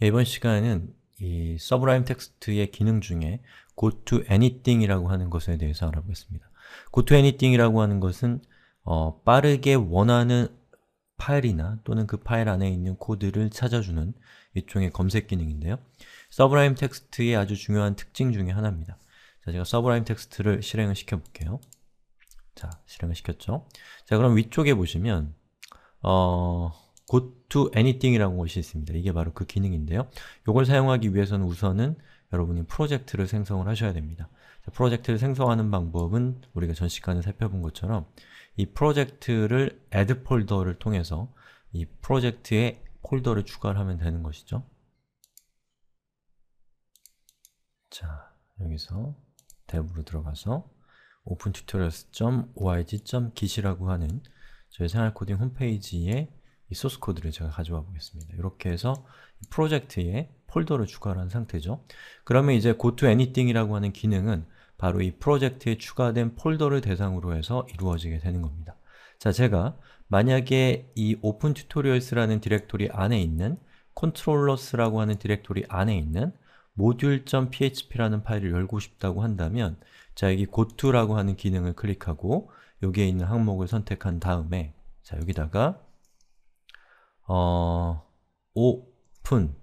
예, 이번 시간은 이 서브라임 텍스트의 기능 중에 goToAnything이라고 하는 것에 대해서 알아보겠습니다. goToAnything이라고 하는 것은 어, 빠르게 원하는 파일이나 또는 그 파일 안에 있는 코드를 찾아주는 일종의 검색 기능인데요. 서브라임 텍스트의 아주 중요한 특징 중의 하나입니다. 자, 제가 서브라임 텍스트를 실행을 시켜볼게요. 자, 실행을 시켰죠? 자, 그럼 위쪽에 보시면 어... goToAnything이라는 곳이 있습니다. 이게 바로 그 기능인데요. 이걸 사용하기 위해서는 우선은 여러분이 프로젝트를 생성을 하셔야 됩니다. 자, 프로젝트를 생성하는 방법은 우리가 전 시간에 살펴본 것처럼 이 프로젝트를 add 폴더를 통해서 이 프로젝트에 폴더를 추가를 하면 되는 것이죠. 자, 여기서 탭으로 들어가서 opentutorials.org.get이라고 하는 저희 생활코딩 홈페이지에 이 소스 코드를 제가 가져와 보겠습니다. 이렇게 해서 프로젝트에 폴더를 추가한 상태죠. 그러면 이제 goToAnything이라고 하는 기능은 바로 이 프로젝트에 추가된 폴더를 대상으로 해서 이루어지게 되는 겁니다. 자, 제가 만약에 이 open tutorials라는 디렉토리 안에 있는 controllers라고 하는 디렉토리 안에 있는 module.php라는 파일을 열고 싶다고 한다면 자, 여기 goTo라고 하는 기능을 클릭하고 여기에 있는 항목을 선택한 다음에 자, 여기다가 어, 오픈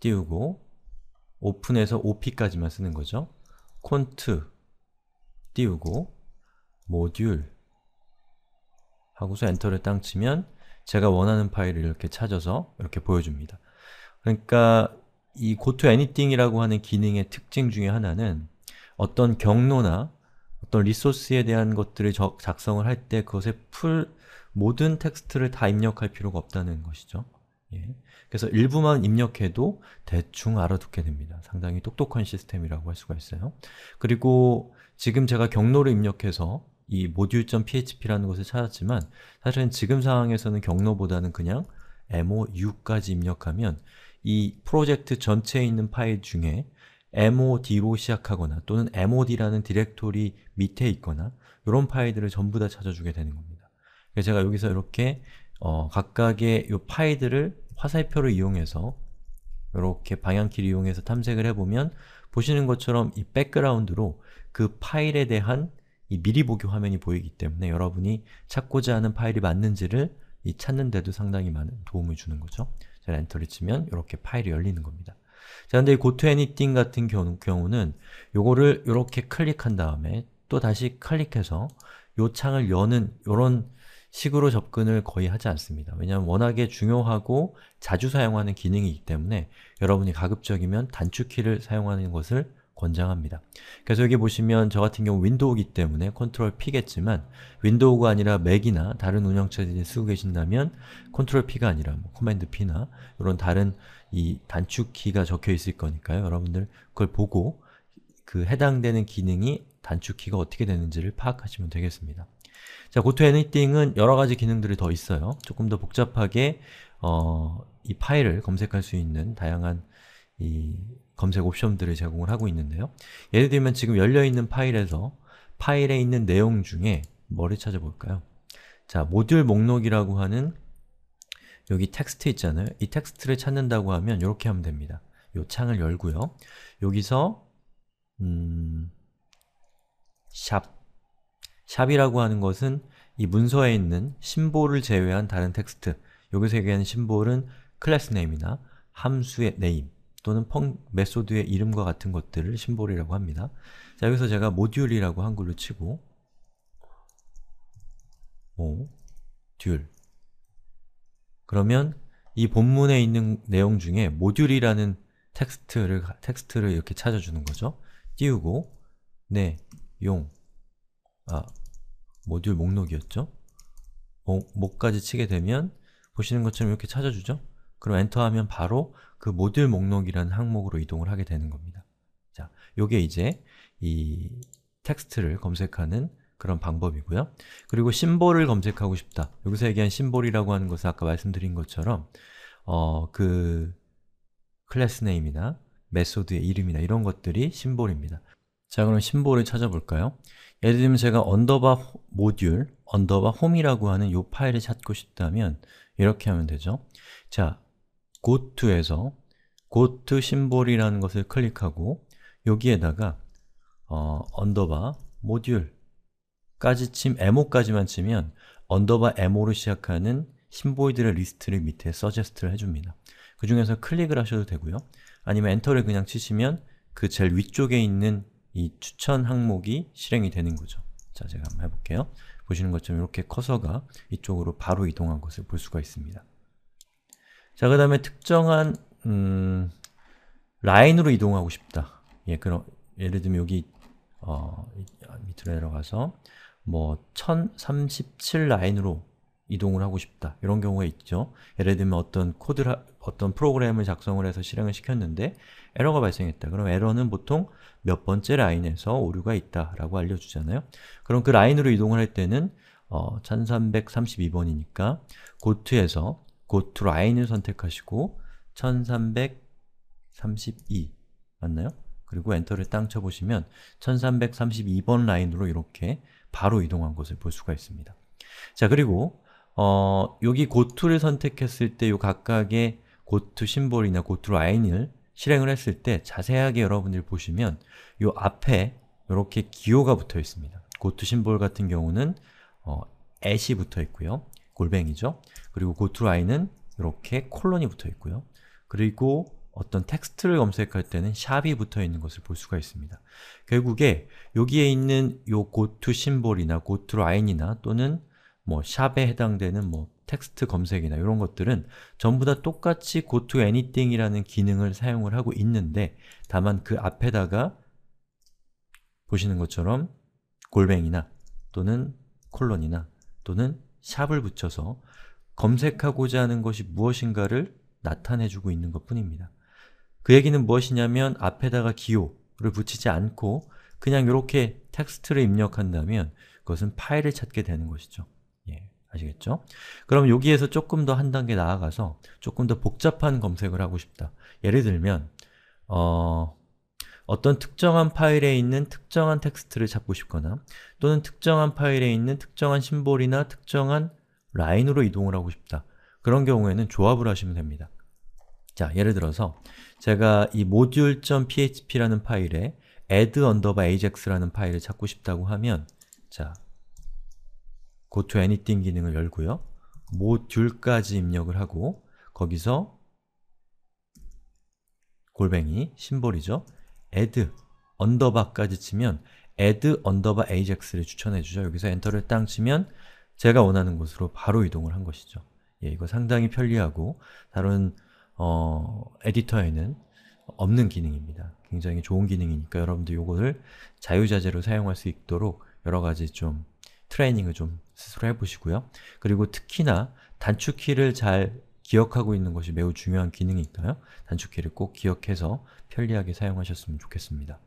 띄우고 오픈에서 op까지만 쓰는 거죠. 콘트 띄우고 모듈 하고서 엔터를 땅 치면 제가 원하는 파일을 이렇게 찾아서 이렇게 보여줍니다. 그러니까 이 goToAnything이라고 하는 기능의 특징 중에 하나는 어떤 경로나 어떤 리소스에 대한 것들을 적, 작성을 할 때그것의풀 모든 텍스트를 다 입력할 필요가 없다는 것이죠. 예. 그래서 일부만 입력해도 대충 알아듣게 됩니다. 상당히 똑똑한 시스템이라고 할 수가 있어요. 그리고 지금 제가 경로를 입력해서 이 module.php라는 것을 찾았지만 사실은 지금 상황에서는 경로보다는 그냥 MOU까지 입력하면 이 프로젝트 전체에 있는 파일 중에 mod로 시작하거나 또는 mod라는 디렉토리 밑에 있거나 이런 파일들을 전부 다 찾아주게 되는 겁니다. 그래서 제가 여기서 이렇게 어, 각각의 이 파일들을 화살표를 이용해서 이렇게 방향키를 이용해서 탐색을 해보면 보시는 것처럼 이 백그라운드로 그 파일에 대한 이 미리 보기 화면이 보이기 때문에 여러분이 찾고자 하는 파일이 맞는지를 이 찾는 데도 상당히 많은 도움을 주는 거죠. 자, 엔터를 치면 이렇게 파일이 열리는 겁니다. 자, 근데 이 goToAnything 같은 경우, 는 요거를 이렇게 클릭한 다음에 또 다시 클릭해서 요 창을 여는 요런 식으로 접근을 거의 하지 않습니다. 왜냐하면 워낙에 중요하고 자주 사용하는 기능이기 때문에 여러분이 가급적이면 단축키를 사용하는 것을 권장합니다. 그래서 여기 보시면 저 같은 경우 윈도우기 때문에 컨트롤 P겠지만 윈도우가 아니라 맥이나 다른 운영체제를 쓰고 계신다면 컨트롤 P가 아니라 뭐 커맨드 P나 이런 다른 이 단축키가 적혀 있을 거니까요. 여러분들 그걸 보고 그 해당되는 기능이 단축키가 어떻게 되는지를 파악하시면 되겠습니다. 자, 고토 애니띵은 여러 가지 기능들이 더 있어요. 조금 더 복잡하게 어, 이 파일을 검색할 수 있는 다양한 이 검색 옵션들을 제공을 하고 있는데요 예를 들면 지금 열려있는 파일에서 파일에 있는 내용 중에 뭐를 찾아볼까요? 자, 모듈 목록이라고 하는 여기 텍스트 있잖아요 이 텍스트를 찾는다고 하면 이렇게 하면 됩니다 요 창을 열고요 여기서 음... 샵 샵이라고 하는 것은 이 문서에 있는 심볼을 제외한 다른 텍스트 여기서 얘기하는 심볼은 클래스 네임이나 함수의 네임 또는 펑 메소드의 이름과 같은 것들을 심볼이라고 합니다. 자, 여기서 제가 모듈이라고 한글로 치고 모, 듀 그러면 이 본문에 있는 내용 중에 모듈이라는 텍스트를, 텍스트를 이렇게 찾아주는 거죠. 띄우고 내용 네, 아, 모듈 목록이었죠? 목, 목까지 치게 되면 보시는 것처럼 이렇게 찾아주죠? 그럼 엔터하면 바로 그 모듈 목록이라는 항목으로 이동을 하게 되는 겁니다. 자, 요게 이제 이 텍스트를 검색하는 그런 방법이고요. 그리고 심볼을 검색하고 싶다. 여기서 얘기한 심볼이라고 하는 것은 아까 말씀드린 것처럼 어, 그 클래스 네임이나 메소드의 이름이나 이런 것들이 심볼입니다. 자, 그럼 심볼을 찾아볼까요? 예를 들면 제가 언더바 모듈, 언더바 홈이라고 하는 이 파일을 찾고 싶다면 이렇게 하면 되죠. 자, goTo에서 goT 심볼이라는 것을 클릭하고 여기에다가 어, 언더바 모듈까지 침, mo까지만 치면 언더바 mo로 시작하는 심보이드의 리스트를 밑에 서제스트를 해줍니다. 그 중에서 클릭을 하셔도 되고요. 아니면 엔터를 그냥 치시면 그 제일 위쪽에 있는 이 추천 항목이 실행이 되는 거죠. 자, 제가 한번 해볼게요. 보시는 것처럼 이렇게 커서가 이쪽으로 바로 이동한 것을 볼 수가 있습니다. 자, 그 다음에 특정한 음, 라인으로 이동하고 싶다. 예, 그럼 예를 들면 여기 어, 아, 밑으로 내려가서 뭐 1037 라인으로 이동을 하고 싶다. 이런 경우가 있죠. 예를 들면 어떤 코드를 어떤 프로그램을 작성을 해서 실행을 시켰는데 에러가 발생했다. 그럼 에러는 보통 몇 번째 라인에서 오류가 있다라고 알려주잖아요. 그럼 그 라인으로 이동을 할 때는 어, 1332번이니까 고트에서 go to line을 선택하시고 1332 맞나요? 그리고 엔터를 땅 쳐보시면 1332번 라인으로 이렇게 바로 이동한 것을 볼 수가 있습니다. 자, 그리고 어, 여기 goTo를 선택했을 때 이 각각의 goTo 심볼이나 goTo 라인을 실행을 했을 때 자세하게 여러분들 보시면 이 앞에 이렇게 기호가 붙어 있습니다. goTo 심볼 같은 경우는 어, at이 붙어 있고요. 골뱅이죠. 그리고 g o t o l i 은 이렇게 콜론이 붙어 있고요. 그리고 어떤 텍스트를 검색할 때는 샵이 붙어 있는 것을 볼 수가 있습니다. 결국에 여기에 있는 요 goto 심볼이나 goto 라인이나 또는 뭐 샵에 해당되는 뭐 텍스트 검색이나 이런 것들은 전부 다 똑같이 goto anything이라는 기능을 사용을 하고 있는데 다만 그 앞에다가 보시는 것처럼 골뱅이나 또는 콜론이나 또는 샵을 붙여서 검색하고자 하는 것이 무엇인가를 나타내주고 있는 것 뿐입니다. 그 얘기는 무엇이냐면 앞에다가 기호를 붙이지 않고 그냥 이렇게 텍스트를 입력한다면 그것은 파일을 찾게 되는 것이죠. 예, 아시겠죠? 그럼 여기에서 조금 더 한 단계 나아가서 조금 더 복잡한 검색을 하고 싶다. 예를 들면 어, 어떤 특정한 파일에 있는 특정한 텍스트를 찾고 싶거나 또는 특정한 파일에 있는 특정한 심볼이나 특정한 라인으로 이동을 하고 싶다 그런 경우에는 조합을 하시면 됩니다 자, 예를 들어서 제가 이 module.php라는 파일에 add underbar ajax라는 파일을 찾고 싶다고 하면 자, go to anything 기능을 열고요 m o d u 모듈까지 입력을 하고 거기서 골뱅이, 심볼이죠 add underbar까지 치면 add underbar ajax를 추천해주죠 여기서 엔터를 땅 치면 제가 원하는 곳으로 바로 이동을 한 것이죠. 예, 이거 상당히 편리하고 다른 어, 에디터에는 없는 기능입니다. 굉장히 좋은 기능이니까 여러분들 이거를 자유자재로 사용할 수 있도록 여러 가지 좀 트레이닝을 좀 스스로 해보시고요. 그리고 특히나 단축키를 잘 기억하고 있는 것이 매우 중요한 기능이니까요. 단축키를 꼭 기억해서 편리하게 사용하셨으면 좋겠습니다.